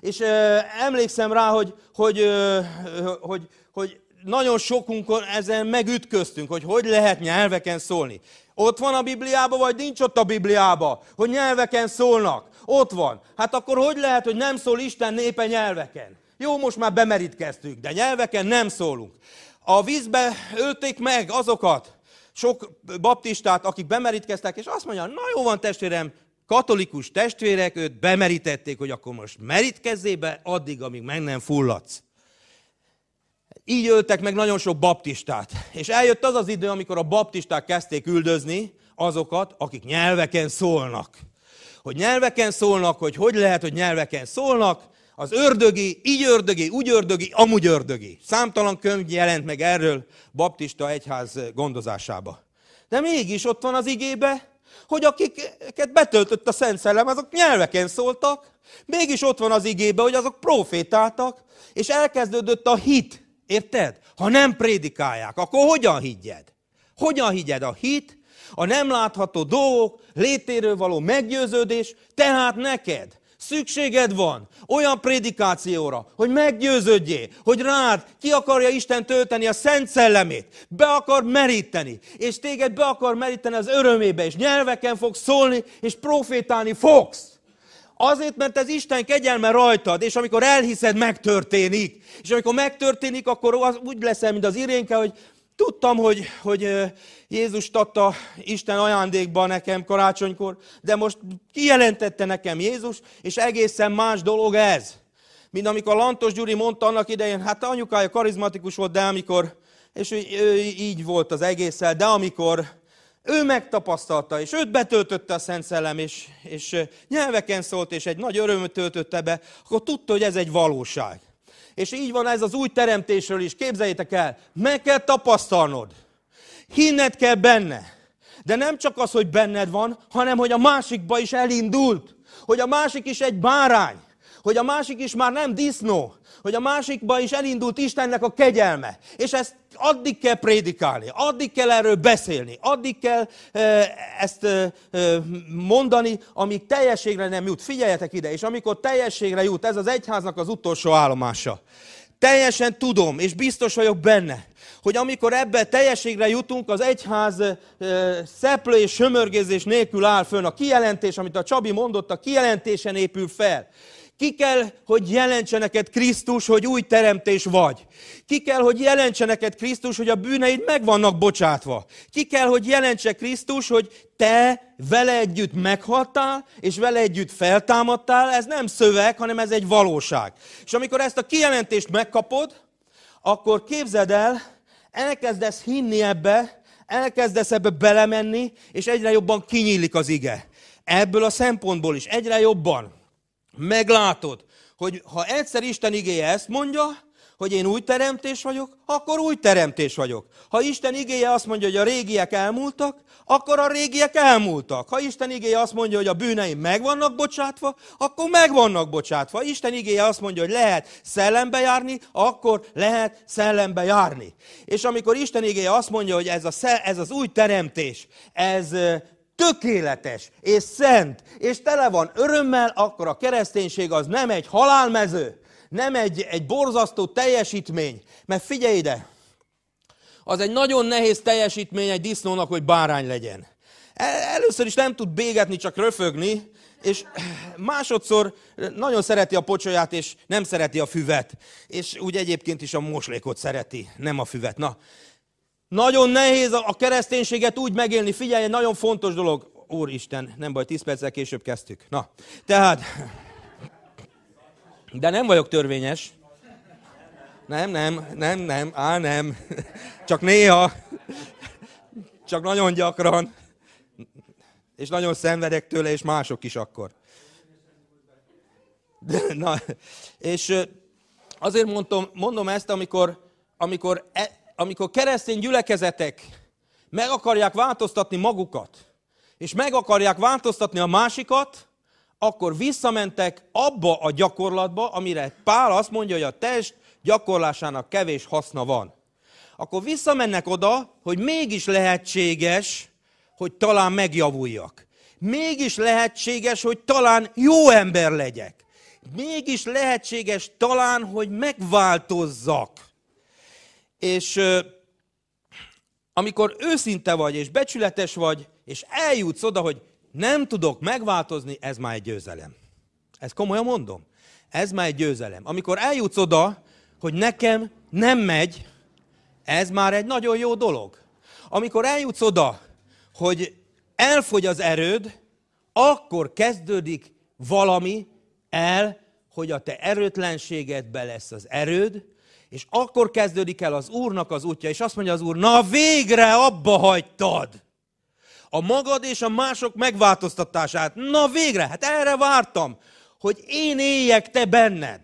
És ö, emlékszem rá, hogy, hogy, ö, hogy, hogy nagyon sokunkon ezen megütköztünk, hogy hogy lehet nyelveken szólni. Ott van a Bibliában, vagy nincs ott a Bibliában, hogy nyelveken szólnak. Ott van. Hát akkor hogy lehet, hogy nem szól Isten népe nyelveken? Jó, most már bemerítkeztünk, de nyelveken nem szólunk. A vízbe ölték meg azokat, sok baptistát, akik bemerítkeztek, és azt mondja, na jó van testvérem, katolikus testvérek őt bemerítették, hogy akkor most merítkezzé be addig, amíg meg nem fulladsz. Így öltek meg nagyon sok baptistát. És eljött az az idő, amikor a baptisták kezdték üldözni azokat, akik nyelveken szólnak. Hogy nyelveken szólnak, hogy hogy lehet, hogy nyelveken szólnak, az ördögi, így ördögi, úgy ördögi, amúgy ördögi. Számtalan könyv jelent meg erről baptista egyház gondozásába. De mégis ott van az igébe, hogy akiket betöltött a Szent Szellem, azok nyelveken szóltak, mégis ott van az igébe, hogy azok profétáltak, és elkezdődött a hit. Érted? Ha nem prédikálják, akkor hogyan higgyed? Hogyan higgyed a hit, a nem látható dolgok, létéről való meggyőződés, tehát neked Szükséged van olyan prédikációra, hogy meggyőződjél, hogy rád ki akarja Isten tölteni a Szent Szellemét, be akar meríteni, és téged be akar meríteni az örömébe, és nyelveken fog szólni, és profétálni fogsz. Azért, mert ez Isten kegyelme rajtad, és amikor elhiszed, megtörténik. És amikor megtörténik, akkor úgy leszel, mint az irénke, hogy tudtam, hogy, hogy Jézus adta Isten ajándékba nekem karácsonykor, de most kijelentette nekem Jézus, és egészen más dolog ez. Mint amikor Lantos Gyuri mondta annak idején, hát anyukája karizmatikus volt, de amikor, és ő, ő így volt az egésszel, de amikor ő megtapasztalta, és őt betöltötte a Szent Szellem, és, és nyelveken szólt, és egy nagy örömöt töltötte be, akkor tudta, hogy ez egy valóság. És így van ez az új teremtésről is. Képzeljétek el, meg kell tapasztalnod. Hinned kell benne. De nem csak az, hogy benned van, hanem hogy a másikba is elindult. Hogy a másik is egy bárány. Hogy a másik is már nem disznó. Hogy a másikba is elindult Istennek a kegyelme. És ezt addig kell prédikálni, addig kell erről beszélni, addig kell ezt mondani, amíg teljességre nem jut. Figyeljetek ide, és amikor teljességre jut, ez az egyháznak az utolsó állomása. Teljesen tudom, és biztos vagyok benne, hogy amikor ebbe teljeségre jutunk, az egyház szeplő és sömörgézés nélkül áll fönn. A kijelentés, amit a Csabi mondott, a kijelentésen épül fel. Ki kell, hogy jelentse neked Krisztus, hogy új teremtés vagy. Ki kell, hogy jelentse neked Krisztus, hogy a bűneid meg vannak bocsátva. Ki kell, hogy jelentse Krisztus, hogy te vele együtt meghaltál, és vele együtt feltámadtál. Ez nem szöveg, hanem ez egy valóság. És amikor ezt a kijelentést megkapod, akkor képzeld el, elkezdesz hinni ebbe, elkezdesz ebbe belemenni, és egyre jobban kinyílik az ige. Ebből a szempontból is, egyre jobban meglátod, hogy ha egyszer Isten igéje ezt mondja, hogy én új teremtés vagyok, akkor új teremtés vagyok. Ha Isten igéje azt mondja, hogy a régiek elmúltak, akkor a régiek elmúltak. Ha Isten igéje azt mondja, hogy a bűneim meg vannak bocsátva, akkor meg vannak bocsátva. Isten igéje azt mondja, hogy lehet szellembe járni, akkor lehet szellembe járni. És amikor Isten igéje azt mondja, hogy ez, a, ez az új teremtés, ez tökéletes és szent, és tele van örömmel, akkor a kereszténység az nem egy halálmező, nem egy, egy borzasztó teljesítmény. Mert figyelj ide, az egy nagyon nehéz teljesítmény egy disznónak, hogy bárány legyen. E, először is nem tud bégetni, csak röfögni, és másodszor nagyon szereti a pocsolyát, és nem szereti a füvet. És úgy egyébként is a moslékot szereti, nem a füvet. Na, nagyon nehéz a kereszténységet úgy megélni. Figyelj, egy nagyon fontos dolog. Úristen, nem baj, tíz perccel később kezdtük. Na, tehát... De nem vagyok törvényes. Nem, nem, nem, nem, á nem. Csak néha. Csak nagyon gyakran. És nagyon szenvedek tőle, és mások is akkor. De, na, és azért mondom, mondom ezt, amikor, amikor, e, amikor keresztény gyülekezetek meg akarják változtatni magukat, és meg akarják változtatni a másikat, akkor visszamentek abba a gyakorlatba, amire Pál azt mondja, hogy a test gyakorlásának kevés haszna van. Akkor visszamennek oda, hogy mégis lehetséges, hogy talán megjavuljak. Mégis lehetséges, hogy talán jó ember legyek. Mégis lehetséges talán, hogy megváltozzak. És amikor őszinte vagy, és becsületes vagy, és eljutsz oda, hogy nem tudok megváltozni, ez már egy győzelem. Ezt komolyan mondom. Ez már egy győzelem. Amikor eljutsz oda, hogy nekem nem megy, ez már egy nagyon jó dolog. Amikor eljutsz oda, hogy elfogy az erőd, akkor kezdődik valami el, hogy a te erőtlenségedbe lesz az erőd, és akkor kezdődik el az Úrnak az útja, és azt mondja az Úr, na végre abba hagytad! a magad és a mások megváltoztatását. Na végre, hát erre vártam, hogy én éljek te benned.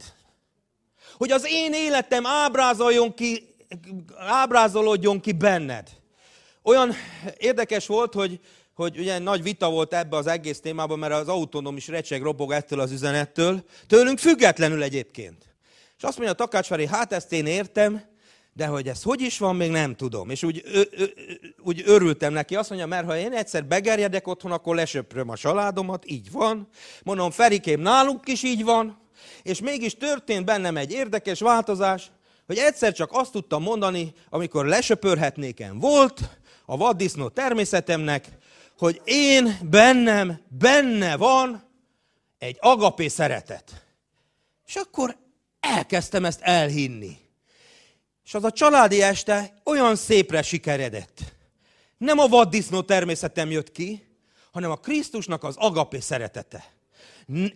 Hogy az én életem ábrázoljon ki, ábrázolódjon ki benned. Olyan érdekes volt, hogy, hogy ugye nagy vita volt ebbe az egész témában, mert az autonóm is recseg robog ettől az üzenettől, tőlünk függetlenül egyébként. És azt mondja a takácsvári, hát ezt én értem, de hogy ez hogy is van, még nem tudom. És úgy, ö, ö, úgy örültem neki, azt mondja, mert ha én egyszer begerjedek otthon, akkor lesöpröm a családomat, így van. Mondom, Ferikém, nálunk is így van. És mégis történt bennem egy érdekes változás, hogy egyszer csak azt tudtam mondani, amikor lesöpörhetnéken volt a vaddisznó természetemnek, hogy én bennem, benne van egy agapé szeretet. És akkor elkezdtem ezt elhinni. És az a családi este olyan szépre sikeredett. Nem a vaddisznó természetem jött ki, hanem a Krisztusnak az agapé szeretete.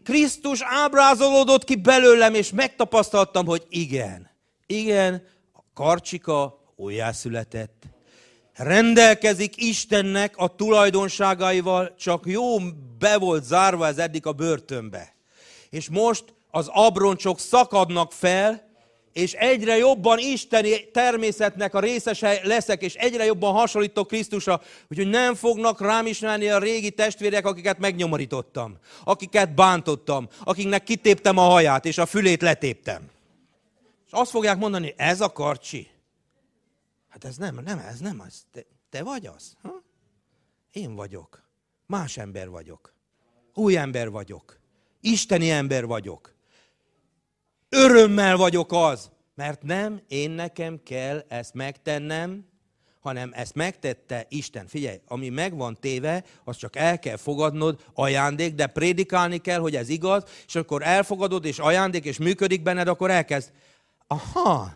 Krisztus ábrázolódott ki belőlem, és megtapasztaltam, hogy igen, igen, a karcsika újjászületett. Rendelkezik Istennek a tulajdonságaival, csak jó be volt zárva ez eddig a börtönbe. És most az abroncsok szakadnak fel, és egyre jobban isteni természetnek a részese leszek, és egyre jobban hasonlítok Krisztusra, úgyhogy nem fognak rám ismerni a régi testvérek, akiket megnyomorítottam, akiket bántottam, akiknek kitéptem a haját, és a fülét letéptem. És azt fogják mondani, ez a karcsi. Hát ez nem, nem ez nem az. Te, te vagy az? Ha? Én vagyok. Más ember vagyok. Új ember vagyok. Isteni ember vagyok. Örömmel vagyok az, mert nem én nekem kell ezt megtennem, hanem ezt megtette Isten. Figyelj, ami meg van téve, azt csak el kell fogadnod, ajándék, de prédikálni kell, hogy ez igaz, és akkor elfogadod, és ajándék, és működik benned, akkor elkezd. Aha,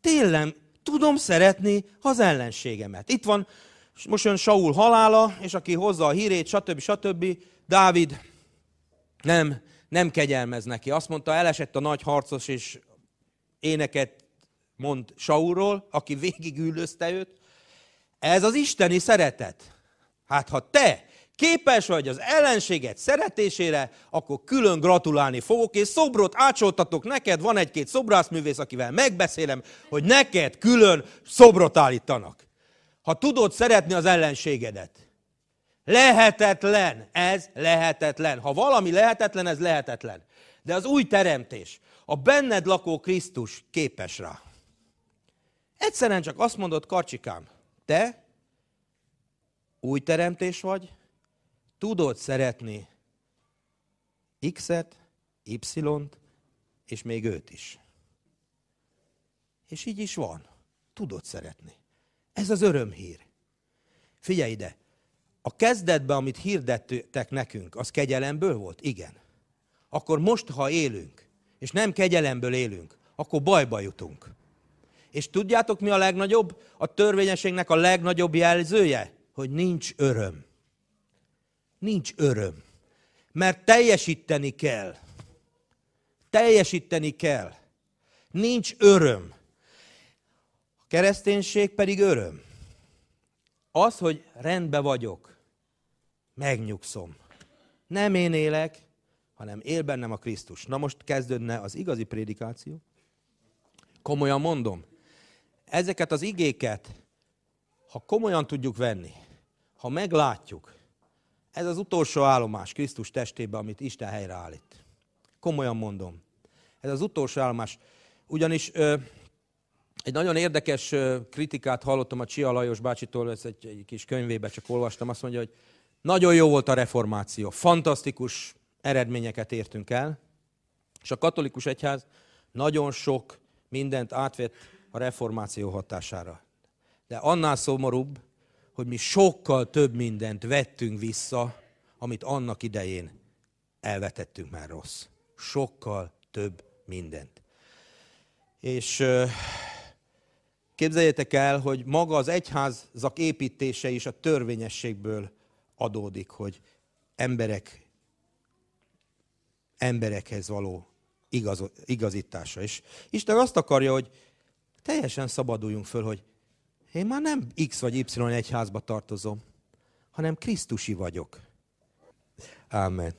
tényleg tudom szeretni az ellenségemet. Itt van most jön Saul halála, és aki hozza a hírét, stb. stb. Dávid nem nem kegyelmez neki. Azt mondta, elesett a nagy harcos, és éneket mond Saulról, aki végig üldözte őt. Ez az isteni szeretet. Hát ha te képes vagy az ellenséget szeretésére, akkor külön gratulálni fogok, és szobrot ácsoltatok neked, van egy-két szobrászművész, akivel megbeszélem, hogy neked külön szobrot állítanak. Ha tudod szeretni az ellenségedet, Lehetetlen. Ez lehetetlen. Ha valami lehetetlen, ez lehetetlen. De az új teremtés, a benned lakó Krisztus képes rá. Egyszerűen csak azt mondod, karcsikám, te új teremtés vagy, tudod szeretni X-et, Y-t, és még őt is. És így is van. Tudod szeretni. Ez az örömhír. Figyelj ide, a kezdetben, amit hirdettek nekünk, az kegyelemből volt? Igen. Akkor most, ha élünk, és nem kegyelemből élünk, akkor bajba jutunk. És tudjátok, mi a legnagyobb? A törvényességnek a legnagyobb jelzője? Hogy nincs öröm. Nincs öröm. Mert teljesíteni kell. Teljesíteni kell. Nincs öröm. A kereszténység pedig öröm. Az, hogy rendbe vagyok, megnyugszom. Nem én élek, hanem él bennem a Krisztus. Na most kezdődne az igazi prédikáció. Komolyan mondom, ezeket az igéket, ha komolyan tudjuk venni, ha meglátjuk, ez az utolsó állomás Krisztus testébe, amit Isten helyreállít. Komolyan mondom. Ez az utolsó állomás. Ugyanis ö, egy nagyon érdekes kritikát hallottam a Csia Lajos bácsitól, ez egy, egy kis könyvébe csak olvastam, azt mondja, hogy nagyon jó volt a reformáció, fantasztikus eredményeket értünk el, és a katolikus egyház nagyon sok mindent átvett a reformáció hatására. De annál szomorúbb, hogy mi sokkal több mindent vettünk vissza, amit annak idején elvetettünk már rossz. Sokkal több mindent. És Képzeljétek el, hogy maga az egyházak építése is a törvényességből adódik, hogy emberek, emberekhez való igaz, igazítása is. Isten azt akarja, hogy teljesen szabaduljunk föl, hogy én már nem X vagy Y egyházba tartozom, hanem Krisztusi vagyok. Amen.